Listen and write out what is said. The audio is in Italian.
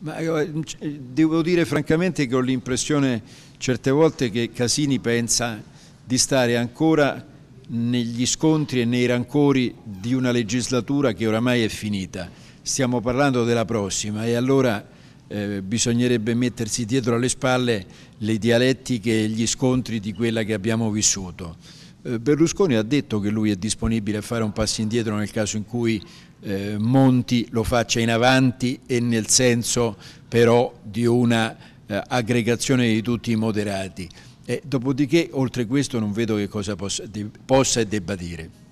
Ma io, eh, eh, devo dire francamente che ho l'impressione certe volte che Casini pensa di stare ancora negli scontri e nei rancori di una legislatura che oramai è finita. Stiamo parlando della prossima e allora eh, bisognerebbe mettersi dietro alle spalle le dialettiche e gli scontri di quella che abbiamo vissuto. Eh, Berlusconi ha detto che lui è disponibile a fare un passo indietro nel caso in cui eh, Monti lo faccia in avanti e nel senso però di una eh, aggregazione di tutti i moderati. E dopodiché oltre questo non vedo che cosa possa, possa e debba dire.